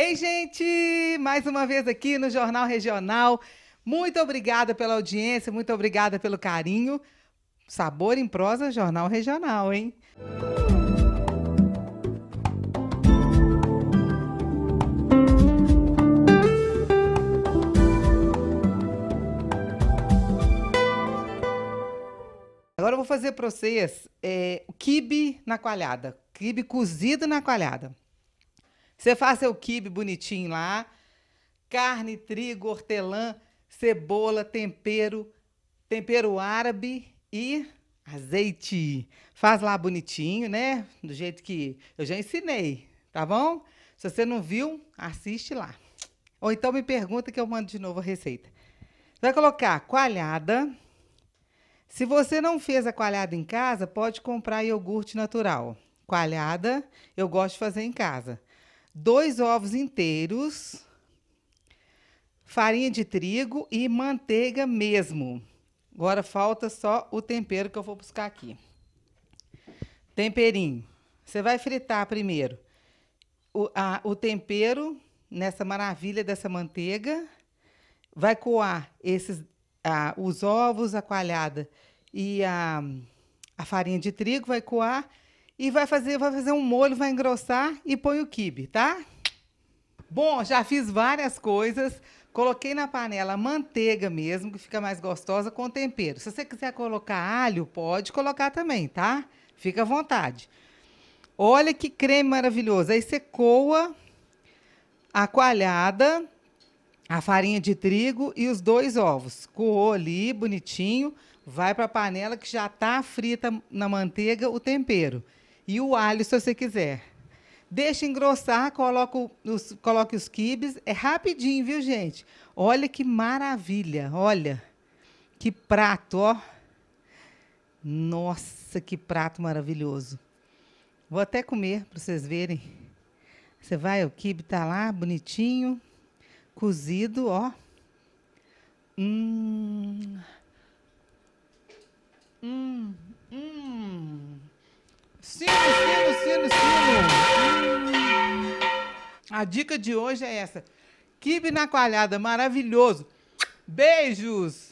Ei, gente! Mais uma vez aqui no Jornal Regional. Muito obrigada pela audiência, muito obrigada pelo carinho. Sabor em prosa, Jornal Regional, hein? Agora eu vou fazer para vocês é, o quibe na coalhada, quibe cozido na coalhada. Você faz seu quibe bonitinho lá. Carne, trigo, hortelã, cebola, tempero, tempero árabe e azeite. Faz lá bonitinho, né? Do jeito que eu já ensinei, tá bom? Se você não viu, assiste lá. Ou então me pergunta que eu mando de novo a receita. Vai colocar coalhada. Se você não fez a coalhada em casa, pode comprar iogurte natural. Coalhada eu gosto de fazer em casa dois ovos inteiros, farinha de trigo e manteiga mesmo. Agora falta só o tempero que eu vou buscar aqui. Temperinho. Você vai fritar primeiro o, a, o tempero nessa maravilha dessa manteiga. Vai coar esses, a, os ovos, a coalhada e a, a farinha de trigo. Vai coar e vai fazer, vai fazer um molho, vai engrossar e põe o quibe, tá? Bom, já fiz várias coisas. Coloquei na panela manteiga mesmo, que fica mais gostosa com tempero. Se você quiser colocar alho, pode colocar também, tá? Fica à vontade. Olha que creme maravilhoso. Aí você coa a coalhada, a farinha de trigo e os dois ovos. Coou ali bonitinho, vai para a panela que já tá frita na manteiga o tempero e o alho, se você quiser. Deixa engrossar, coloco os, coloque os quibes. É rapidinho, viu, gente? Olha que maravilha, olha. Que prato, ó. Nossa, que prato maravilhoso. Vou até comer para vocês verem. Você vai, o quibe tá lá, bonitinho, cozido, ó. Hum... Luciano hum. A dica de hoje é essa. Kibe na coalhada, maravilhoso. Beijos!